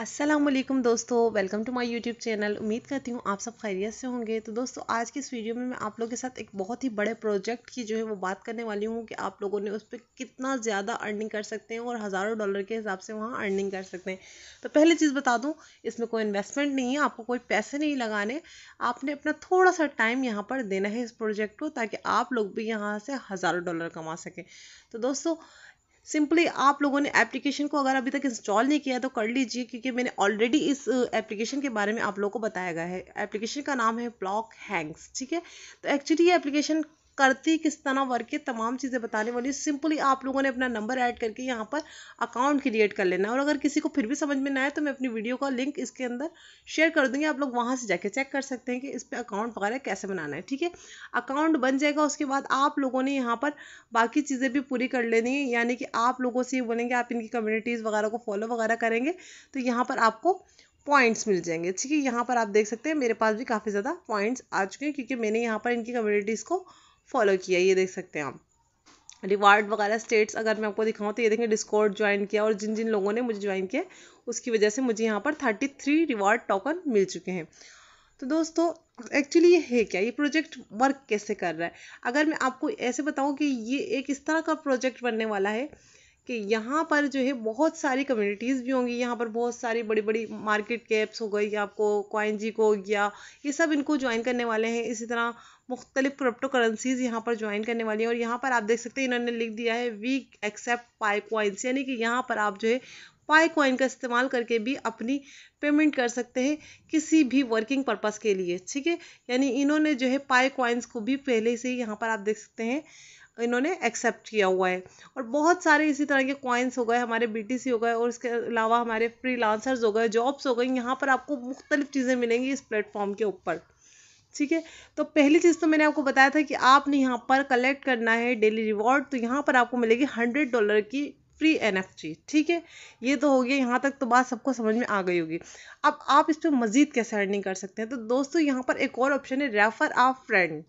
असलम दोस्तों welcome to my YouTube channel उम्मीद करती हूँ आप सब खैरियत से होंगे तो दोस्तों आज की इस वीडियो में मैं आप लोगों के साथ एक बहुत ही बड़े प्रोजेक्ट की जो है वो बात करने वाली हूँ कि आप लोगों ने उस पर कितना ज़्यादा अर्निंग कर सकते हैं और हज़ारों डॉलर के हिसाब से वहाँ अर्निंग कर सकते हैं तो पहली चीज़ बता दूँ इसमें कोई इन्वेस्टमेंट नहीं है आपको कोई पैसे नहीं लगाने आपने अपना थोड़ा सा टाइम यहाँ पर देना है इस प्रोजेक्ट को ताकि आप लोग भी यहाँ से हज़ारों डॉलर कमा सकें तो दोस्तों सिंपली आप लोगों ने एप्लीकेशन को अगर अभी तक इंस्टॉल नहीं किया है तो कर लीजिए क्योंकि मैंने ऑलरेडी इस एप्लीकेशन के बारे में आप लोगों को बताया गया है एप्लीकेशन का नाम है ब्लॉक हैंग्स ठीक है तो एक्चुअली ये एप्लीकेशन करती किस तरह वर्क के तमाम चीज़ें बताने वाली सिंपली आप लोगों ने अपना नंबर ऐड करके यहाँ पर अकाउंट क्रिएट कर लेना है और अगर किसी को फिर भी समझ में ना आए तो मैं अपनी वीडियो का लिंक इसके अंदर शेयर कर दूँगी आप लोग वहाँ से जाके चेक कर सकते हैं कि इस पर अकाउंट वगैरह कैसे बनाना है ठीक है अकाउंट बन जाएगा उसके बाद आप लोगों ने यहाँ पर बाकी चीज़ें भी पूरी कर लेनी है यानी कि आप लोगों से ये बोलेंगे आप इनकी कम्युनिटीज़ वगैरह को फॉलो वगैरह करेंगे तो यहाँ पर आपको पॉइंट्स मिल जाएंगे ठीक है यहाँ पर आप देख सकते हैं मेरे पास भी काफ़ी ज़्यादा पॉइंट्स आ चुके हैं क्योंकि मैंने यहाँ पर इनकी कम्युनिटीज़ को फॉलो किया ये देख सकते हैं आप रिवार्ड वगैरह स्टेट्स अगर मैं आपको दिखाऊँ तो ये देखें डिस्कॉर्ड ज्वाइन किया और जिन जिन लोगों ने मुझे ज्वाइन किया उसकी वजह से मुझे यहाँ पर थर्टी थ्री रिवार्ड टोकन मिल चुके हैं तो दोस्तों एक्चुअली ये है क्या ये प्रोजेक्ट वर्क कैसे कर रहा है अगर मैं आपको ऐसे बताऊँ कि ये एक इस तरह का प्रोजेक्ट बनने वाला है कि यहाँ पर जो है बहुत सारी कम्युनिटीज़ भी होंगी यहाँ पर बहुत सारी बड़ी बड़ी मार्केट कैप्स हो गई आपको कोइनजी को हो गया ये सब इनको ज्वाइन करने वाले हैं इसी तरह मुख्तलिफ क्रिप्टो करेंसीज़ यहाँ पर ज्वाइन करने वाली हैं और यहाँ पर आप देख सकते हैं इन्होंने लिख दिया है वी एक्सेप्ट पाई कॉइंस यानी कि यहाँ पर आप जो है पाई कॉइन का इस्तेमाल करके भी अपनी पेमेंट कर सकते हैं किसी भी वर्किंग पर्पज़ के लिए ठीक है यानी इन्होंने जो है पाई कॉइन्स को भी पहले से ही यहाँ पर आप देख सकते हैं इन्होंने एक्सेप्ट किया हुआ है और बहुत सारे इसी तरह के कॉइन्स हो गए हमारे बी हो गए और इसके अलावा हमारे फ्री हो गए जॉब्स हो गई यहाँ पर आपको मुख्तलिफ चीज़ें मिलेंगी इस प्लेटफॉर्म के ऊपर ठीक है तो पहली चीज़ तो मैंने आपको बताया था कि आपने यहाँ पर कलेक्ट करना है डेली रिवॉर्ड तो यहाँ पर आपको मिलेगी हंड्रेड डॉलर की फ्री एन ठीक है ये तो हो गया यहाँ तक तो बात सबको समझ में आ गई होगी अब आप इस पर मज़ीद कैसे अर्निंग कर सकते हैं तो दोस्तों यहाँ पर एक और ऑप्शन है रेफ़र आ फ्रेंड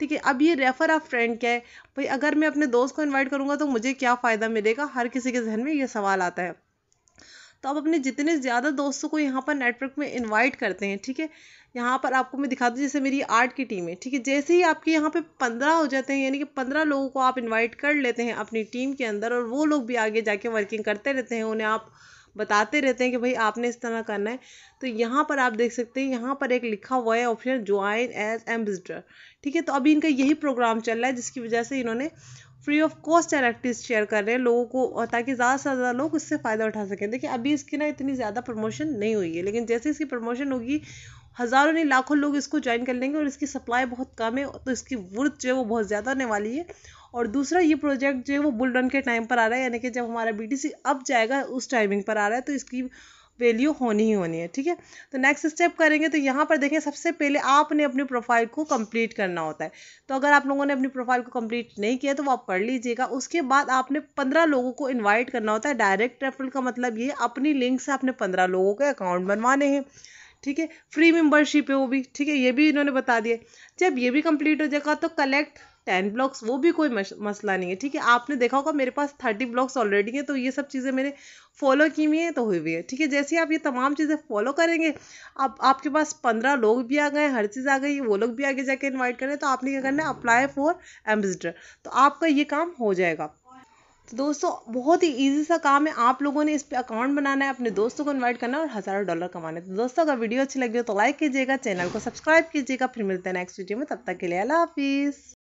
ठीक है अब ये रेफ़र आप फ्रेंड क्या है भाई अगर मैं अपने दोस्त को इन्वाइट करूँगा तो मुझे क्या फ़ायदा मिलेगा हर किसी के जहन में ये सवाल आता है तो आप अपने जितने ज़्यादा दोस्तों को यहाँ पर नेटवर्क में इनवाइट करते हैं ठीक है यहाँ पर आपको मैं दिखा दूँ जैसे मेरी आर्ट की टीम है ठीक है जैसे ही आपके यहाँ पे पंद्रह हो जाते हैं यानी कि पंद्रह लोगों को आप इनवाइट कर लेते हैं अपनी टीम के अंदर और वो लोग भी आगे जाके वर्किंग करते रहते हैं उन्हें आप बताते रहते हैं कि भाई आपने इस तरह करना है तो यहाँ पर आप देख सकते हैं यहाँ पर एक लिखा हुआ है ऑप्शन ज्वाइन एज एम्बेसडर ठीक है तो अभी इनका यही प्रोग्राम चल रहा है जिसकी वजह से इन्होंने free of cost activities share कर रहे हैं लोगों को ताकि ज़्यादा से ज़्यादा लोग इससे फ़ायदा उठा सकें देखिए अभी इसकी ना इतनी ज़्यादा प्रमोशन नहीं हुई है लेकिन जैसे इसकी प्रमोशन होगी हज़ारों नहीं लाखों लोग इसको ज्वाइन कर लेंगे और इसकी सप्लाई बहुत कम है तो इसकी वर्थ जो है वो बहुत ज़्यादा होने वाली है और दूसरा ये प्रोजेक्ट जो है वो बुल रन के टाइम पर आ रहा है यानी कि जब हमारा बी अप जाएगा उस टाइमिंग पर आ रहा है तो इसकी वैल्यू होनी ही होनी है ठीक है तो नेक्स्ट स्टेप करेंगे तो यहाँ पर देखें सबसे पहले आपने अपनी प्रोफाइल को कंप्लीट करना होता है तो अगर आप लोगों ने अपनी प्रोफाइल को कंप्लीट नहीं किया तो वो आप पढ़ लीजिएगा उसके बाद आपने पंद्रह लोगों को इनवाइट करना होता है डायरेक्ट रेफरल का मतलब ये अपनी लिंक से आपने पंद्रह लोगों के अकाउंट बनवाने हैं ठीक है फ्री मेम्बरशिप है वो भी ठीक है ये भी इन्होंने बता दिया जब ये भी कंप्लीट हो जाएगा तो कलेक्ट टेन ब्लॉक्स वो भी कोई मसला नहीं है ठीक है आपने देखा होगा मेरे पास थर्टी ब्लॉक्स ऑलरेडी हैं तो ये सब चीज़ें मैंने फॉलो की हुई हैं तो हुई हुई है ठीक है जैसे आप ये तमाम चीज़ें फॉलो करेंगे अब आपके पास पंद्रह लोग भी आ गए हर चीज़ आ गई वो लोग भी आगे जाके इन्वाइट करें तो आपने क्या करना है अप्लाई फॉर एम्बेसडर तो आपका ये काम हो जाएगा तो दोस्तों बहुत ही ईजी सा काम है आप लोगों ने इस पर अकाउंट बनाना है अपने दोस्तों को इन्वाइट करना है और हज़ारों डॉलर कमाने तो दोस्तों अगर वीडियो अच्छी लगी हो तो लाइक कीजिएगा चैनल को सब्सक्राइब कीजिएगा फिर मिलते हैं नेक्स्ट वीडियो में तब तक के लिए अला हाफिज़